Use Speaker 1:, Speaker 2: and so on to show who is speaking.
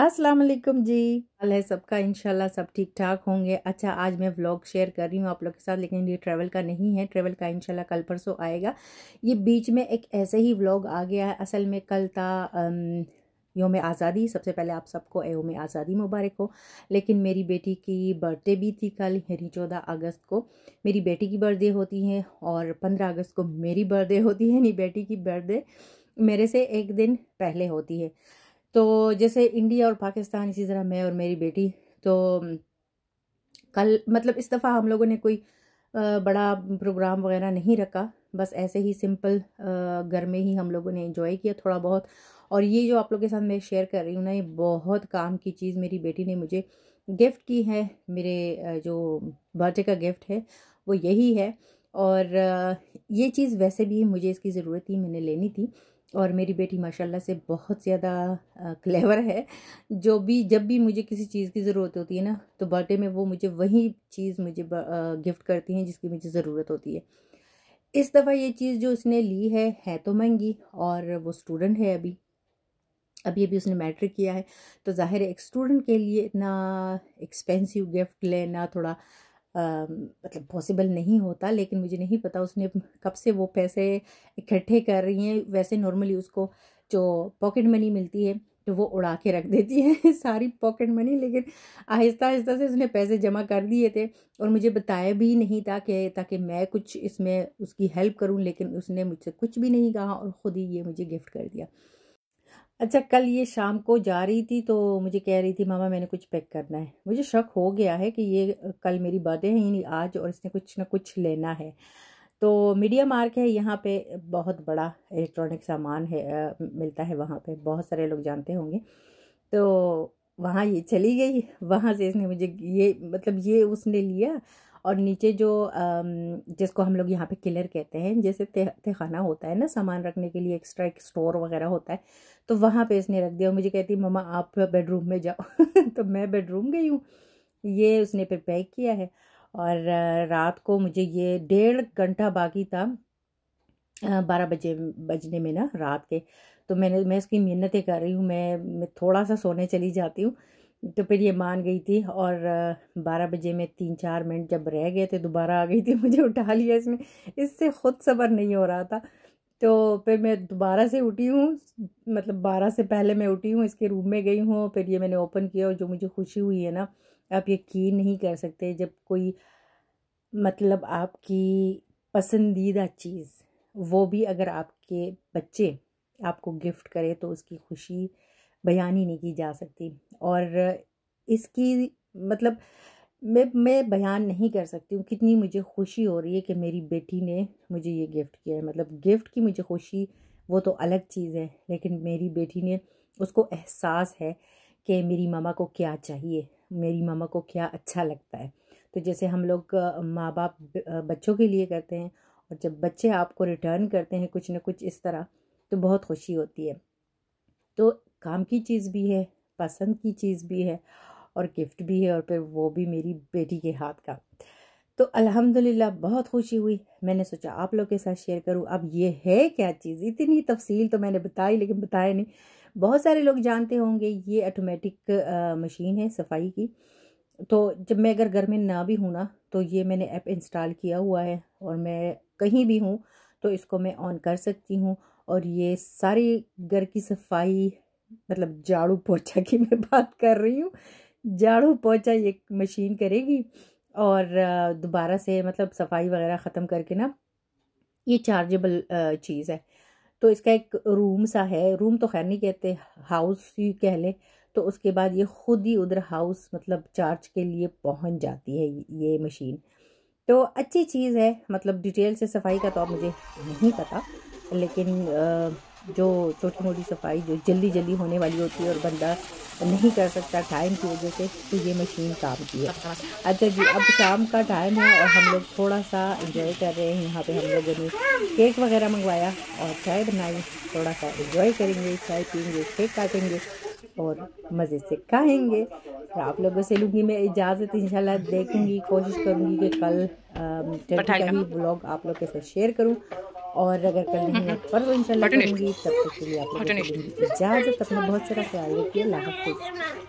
Speaker 1: अस्सलाम वालेकुम जी हाल है सबका इंशाल्लाह सब ठीक ठाक होंगे अच्छा आज मैं व्लॉग शेयर कर रही हूँ आप लोग के साथ लेकिन ये ट्रैवल का नहीं है ट्रैवल का इंशाल्लाह कल परसों आएगा ये बीच में एक ऐसे ही व्लॉग आ गया है असल में कल था योम आज़ादी सबसे पहले आप सबको योम आज़ादी मुबारक हो लेकिन मेरी बेटी की बर्थडे भी थी कल यानी चौदह अगस्त को मेरी बेटी की बर्थडे होती है और पंद्रह अगस्त को मेरी बर्थडे होती है यानी बेटी की बर्थडे मेरे से एक दिन पहले होती है तो जैसे इंडिया और पाकिस्तान इसी तरह मैं और मेरी बेटी तो कल मतलब इस दफ़ा हम लोगों ने कोई बड़ा प्रोग्राम वगैरह नहीं रखा बस ऐसे ही सिंपल घर में ही हम लोगों ने इंजॉय किया थोड़ा बहुत और ये जो आप लोगों के साथ मैं शेयर कर रही हूँ ना ये बहुत काम की चीज़ मेरी बेटी ने मुझे गिफ्ट की है मेरे जो बर्थडे का गिफ्ट है वो यही है और ये चीज़ वैसे भी मुझे इसकी ज़रूरत थी मैंने लेनी थी और मेरी बेटी माशाल्लाह से बहुत ज़्यादा क्लेवर है जो भी जब भी मुझे किसी चीज़ की ज़रूरत होती है ना तो बर्थडे में वो मुझे वही चीज़ मुझे गिफ्ट करती हैं जिसकी मुझे ज़रूरत होती है इस दफ़ा ये चीज़ जो उसने ली है है तो महंगी और वो स्टूडेंट है अभी अभी अभी उसने मैट्रिक किया है तो ज़ाहिर एक स्टूडेंट के लिए इतना एक्सपेंसिव गिफ्ट लेना थोड़ा मतलब पॉसिबल नहीं होता लेकिन मुझे नहीं पता उसने कब से वो पैसे इकट्ठे कर रही हैं वैसे नॉर्मली उसको जो पॉकेट मनी मिलती है तो वो उड़ा के रख देती है सारी पॉकेट मनी लेकिन आहिस्ता आहिस्ता से उसने पैसे जमा कर दिए थे और मुझे बताया भी नहीं था कि ताकि मैं कुछ इसमें उसकी हेल्प करूं लेकिन उसने मुझसे कुछ भी नहीं कहा और ख़ुद ही ये मुझे गिफ्ट कर दिया अच्छा कल ये शाम को जा रही थी तो मुझे कह रही थी मामा मैंने कुछ पैक करना है मुझे शक हो गया है कि ये कल मेरी बातें है यानी आज और इसने कुछ ना कुछ लेना है तो मीडिया मार्क है यहाँ पे बहुत बड़ा इलेक्ट्रॉनिक सामान है आ, मिलता है वहाँ पे बहुत सारे लोग जानते होंगे तो वहाँ ये चली गई वहाँ से इसने मुझे ये मतलब ये उसने लिया और नीचे जो जिसको हम लोग यहाँ पे किलर कहते हैं जैसे ते, तेखाना होता है ना सामान रखने के लिए एक्स्ट्रा एक स्टोर वगैरह होता है तो वहाँ पे इसने रख दिया और मुझे कहती मम्मा आप बेडरूम में जाओ तो मैं बेडरूम गई हूँ ये उसने फिर पैक किया है और रात को मुझे ये डेढ़ घंटा बाकी था बारह बजे बजने में ना रात के तो मैंने मैं उसकी मेहनतें कर रही हूँ मैं, मैं थोड़ा सा सोने चली जाती हूँ तो फिर ये मान गई थी और बारह बजे में तीन चार मिनट जब रह गए थे दोबारा आ गई थी मुझे उठा लिया इसमें इससे ख़ुद सबर नहीं हो रहा था तो फिर मैं दोबारा से उठी हूँ मतलब बारह से पहले मैं उठी हूँ इसके रूम में गई हूँ फिर ये मैंने ओपन किया और जो मुझे खुशी हुई है ना आप यकीन नहीं कर सकते जब कोई मतलब आपकी पसंदीदा चीज़ वो भी अगर आपके बच्चे आपको गिफ्ट करे तो उसकी खुशी बयान ही नहीं की जा सकती और इसकी मतलब मैं मैं बयान नहीं कर सकती हूँ कितनी मुझे खुशी हो रही है कि मेरी बेटी ने मुझे ये गिफ्ट किया है मतलब गिफ्ट की मुझे खुशी वो तो अलग चीज़ है लेकिन मेरी बेटी ने उसको एहसास है कि मेरी मामा को क्या चाहिए मेरी मामा को क्या अच्छा लगता है तो जैसे हम लोग माँ बाप बच्चों के लिए करते हैं और जब बच्चे आपको रिटर्न करते हैं कुछ ना कुछ इस तरह तो बहुत खुशी होती है तो काम की चीज़ भी है पसंद की चीज़ भी है और गिफ्ट भी है और फिर वो भी मेरी बेटी के हाथ का तो अल्हम्दुलिल्लाह बहुत खुशी हुई मैंने सोचा आप लोग के साथ शेयर करूं अब ये है क्या चीज़ इतनी तफसील तो मैंने बताई लेकिन बताया नहीं बहुत सारे लोग जानते होंगे ये ऑटोमेटिक मशीन है सफाई की तो जब मैं अगर घर में ना भी हूँ ना तो ये मैंने ऐप इंस्टॉल किया हुआ है और मैं कहीं भी हूँ तो इसको मैं ऑन कर सकती हूँ और ये सारी घर की सफाई मतलब झाड़ू पोछा की मैं बात कर रही हूँ झाड़ू पोछा ये मशीन करेगी और दोबारा से मतलब सफाई वगैरह ख़त्म करके ना ये चार्जेबल चीज़ है तो इसका एक रूम सा है रूम तो खैर नहीं कहते हाउस ही कह लें तो उसके बाद ये ख़ुद ही उधर हाउस मतलब चार्ज के लिए पहुंच जाती है ये मशीन तो अच्छी चीज़ है मतलब डिटेल से सफाई का तो अब मुझे नहीं पता लेकिन आ, जो छोटी मोटी सफाई जो जल्दी जल्दी होने वाली होती है और बंदा नहीं कर सकता टाइम की वजह से तो ये मशीन काम की है अच्छा जी अब शाम का टाइम है और हम लोग थोड़ा सा इंजॉय कर रहे हैं यहाँ पे हम लोगों ने केक वगैरह मंगवाया और चाय बनाई थोड़ा सा इंजॉय करेंगे चाय पियेंगे केक काटेंगे और मज़े से खाएंगे तो आप लोगों से लूँगी मैं इजाज़त इंशाल्लाह देखूँगी कोशिश करूँगी कि कल ब्लॉग आप लोग के साथ शेयर करूँ और अगर कल नहीं है पर वो इंशाल्लाह करूँगी तब तक के लिए आप इजाज़त अपना बहुत सारा ख्याल रखिए अल्लाह हाफिज़